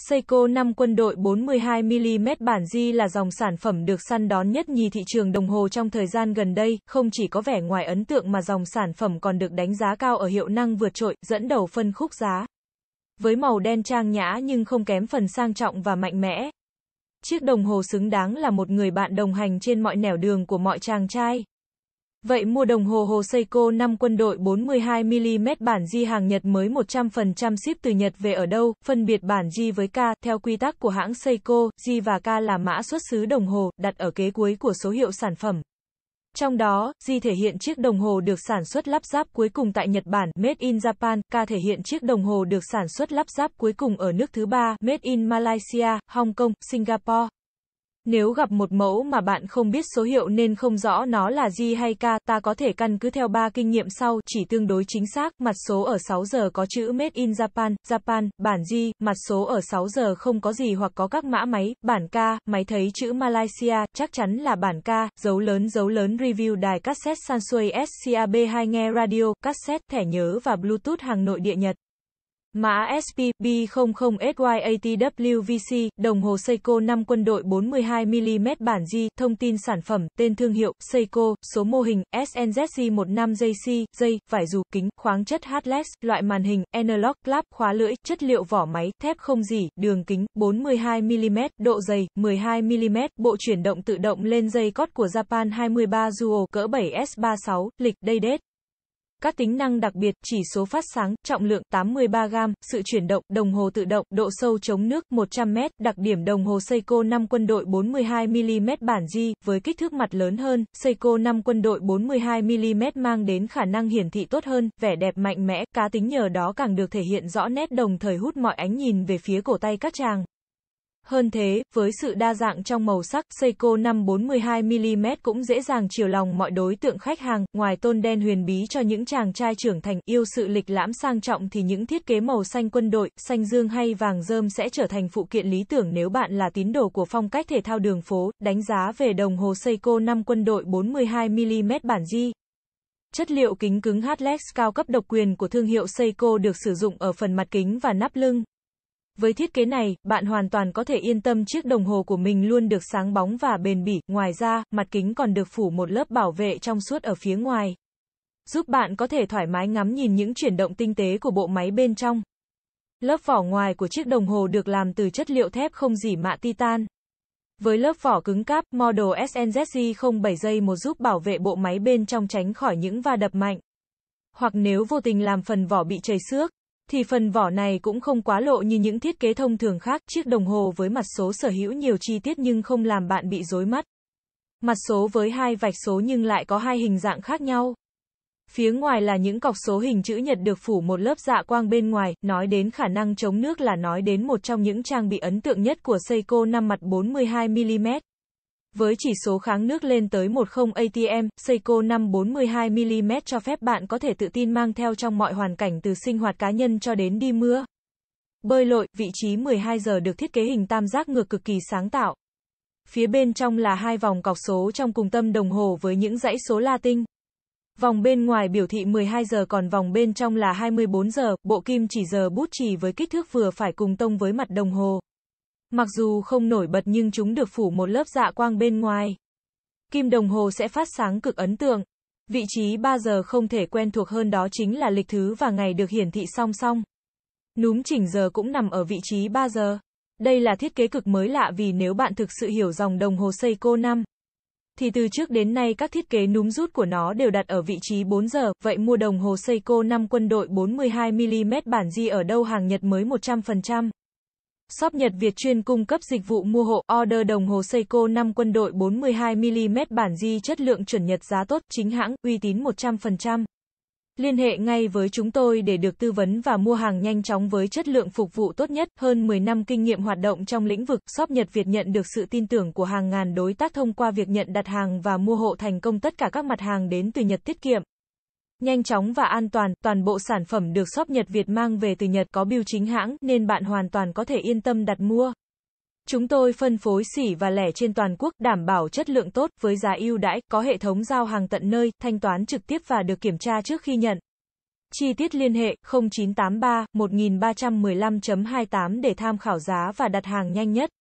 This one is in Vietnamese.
Seiko 5 quân đội 42mm bản Di là dòng sản phẩm được săn đón nhất nhì thị trường đồng hồ trong thời gian gần đây, không chỉ có vẻ ngoài ấn tượng mà dòng sản phẩm còn được đánh giá cao ở hiệu năng vượt trội, dẫn đầu phân khúc giá. Với màu đen trang nhã nhưng không kém phần sang trọng và mạnh mẽ. Chiếc đồng hồ xứng đáng là một người bạn đồng hành trên mọi nẻo đường của mọi chàng trai. Vậy mua đồng hồ hồ Seiko 5 quân đội 42mm bản di hàng Nhật mới 100% ship từ Nhật về ở đâu, phân biệt bản di với K, theo quy tắc của hãng Seiko, di và K là mã xuất xứ đồng hồ, đặt ở kế cuối của số hiệu sản phẩm. Trong đó, di thể hiện chiếc đồng hồ được sản xuất lắp ráp cuối cùng tại Nhật Bản, Made in Japan, K thể hiện chiếc đồng hồ được sản xuất lắp ráp cuối cùng ở nước thứ ba, Made in Malaysia, Hong Kong, Singapore. Nếu gặp một mẫu mà bạn không biết số hiệu nên không rõ nó là G hay K, ta có thể căn cứ theo 3 kinh nghiệm sau, chỉ tương đối chính xác, mặt số ở 6 giờ có chữ Made in Japan, Japan, bản G, mặt số ở 6 giờ không có gì hoặc có các mã máy, bản K, máy thấy chữ Malaysia, chắc chắn là bản K, dấu lớn dấu lớn review đài cassette Sansui SCAB2 nghe radio, cassette, thẻ nhớ và Bluetooth hàng nội địa Nhật. Mã SPB00SYATWVC, đồng hồ Seiko 5 quân đội 42mm bản G, thông tin sản phẩm, tên thương hiệu, Seiko, số mô hình, SNZC15JC, dây, vải dù, kính, khoáng chất Hardless, loại màn hình, analog, clap, khóa lưỡi, chất liệu vỏ máy, thép không dỉ, đường kính, 42mm, độ dày, 12mm, bộ chuyển động tự động lên dây cót của Japan 23 Zuo, cỡ 7S36, lịch, day date, các tính năng đặc biệt, chỉ số phát sáng, trọng lượng 83 gram, sự chuyển động, đồng hồ tự động, độ sâu chống nước 100m, đặc điểm đồng hồ Seiko 5 quân đội 42mm bản G, với kích thước mặt lớn hơn, Seiko 5 quân đội 42mm mang đến khả năng hiển thị tốt hơn, vẻ đẹp mạnh mẽ, cá tính nhờ đó càng được thể hiện rõ nét đồng thời hút mọi ánh nhìn về phía cổ tay các chàng. Hơn thế, với sự đa dạng trong màu sắc, Seiko 542mm cũng dễ dàng chiều lòng mọi đối tượng khách hàng, ngoài tôn đen huyền bí cho những chàng trai trưởng thành yêu sự lịch lãm sang trọng thì những thiết kế màu xanh quân đội, xanh dương hay vàng rơm sẽ trở thành phụ kiện lý tưởng nếu bạn là tín đồ của phong cách thể thao đường phố. Đánh giá về đồng hồ Seiko 5 quân đội 42mm bản G. Chất liệu kính cứng Hatlex cao cấp độc quyền của thương hiệu Seiko được sử dụng ở phần mặt kính và nắp lưng. Với thiết kế này, bạn hoàn toàn có thể yên tâm chiếc đồng hồ của mình luôn được sáng bóng và bền bỉ. Ngoài ra, mặt kính còn được phủ một lớp bảo vệ trong suốt ở phía ngoài, giúp bạn có thể thoải mái ngắm nhìn những chuyển động tinh tế của bộ máy bên trong. Lớp vỏ ngoài của chiếc đồng hồ được làm từ chất liệu thép không dỉ mạ titan. Với lớp vỏ cứng cáp, model SNZG 07 giây một giúp bảo vệ bộ máy bên trong tránh khỏi những va đập mạnh. Hoặc nếu vô tình làm phần vỏ bị chảy xước, thì phần vỏ này cũng không quá lộ như những thiết kế thông thường khác, chiếc đồng hồ với mặt số sở hữu nhiều chi tiết nhưng không làm bạn bị rối mắt. Mặt số với hai vạch số nhưng lại có hai hình dạng khác nhau. Phía ngoài là những cọc số hình chữ nhật được phủ một lớp dạ quang bên ngoài, nói đến khả năng chống nước là nói đến một trong những trang bị ấn tượng nhất của Seiko 5 mặt 42mm. Với chỉ số kháng nước lên tới 10 ATM, Seiko 542mm cho phép bạn có thể tự tin mang theo trong mọi hoàn cảnh từ sinh hoạt cá nhân cho đến đi mưa. Bơi lội, vị trí 12 giờ được thiết kế hình tam giác ngược cực kỳ sáng tạo. Phía bên trong là hai vòng cọc số trong cùng tâm đồng hồ với những dãy số Latin. Vòng bên ngoài biểu thị 12 giờ còn vòng bên trong là 24 giờ, bộ kim chỉ giờ bút chỉ với kích thước vừa phải cùng tông với mặt đồng hồ. Mặc dù không nổi bật nhưng chúng được phủ một lớp dạ quang bên ngoài. Kim đồng hồ sẽ phát sáng cực ấn tượng. Vị trí 3 giờ không thể quen thuộc hơn đó chính là lịch thứ và ngày được hiển thị song song. Núm chỉnh giờ cũng nằm ở vị trí 3 giờ. Đây là thiết kế cực mới lạ vì nếu bạn thực sự hiểu dòng đồng hồ Seiko năm, thì từ trước đến nay các thiết kế núm rút của nó đều đặt ở vị trí 4 giờ, vậy mua đồng hồ Seiko 5 quân đội 42mm bản di ở đâu hàng Nhật mới 100%. Shop Nhật Việt chuyên cung cấp dịch vụ mua hộ, order đồng hồ Seiko 5 quân đội 42mm bản di chất lượng chuẩn Nhật giá tốt, chính hãng, uy tín 100%. Liên hệ ngay với chúng tôi để được tư vấn và mua hàng nhanh chóng với chất lượng phục vụ tốt nhất. Hơn 10 năm kinh nghiệm hoạt động trong lĩnh vực, shop Nhật Việt nhận được sự tin tưởng của hàng ngàn đối tác thông qua việc nhận đặt hàng và mua hộ thành công tất cả các mặt hàng đến từ Nhật tiết kiệm nhanh chóng và an toàn. Toàn bộ sản phẩm được shop Nhật Việt mang về từ Nhật có bưu chính hãng nên bạn hoàn toàn có thể yên tâm đặt mua. Chúng tôi phân phối xỉ và lẻ trên toàn quốc, đảm bảo chất lượng tốt, với giá ưu đãi, có hệ thống giao hàng tận nơi, thanh toán trực tiếp và được kiểm tra trước khi nhận. Chi tiết liên hệ 0983 1315.28 để tham khảo giá và đặt hàng nhanh nhất.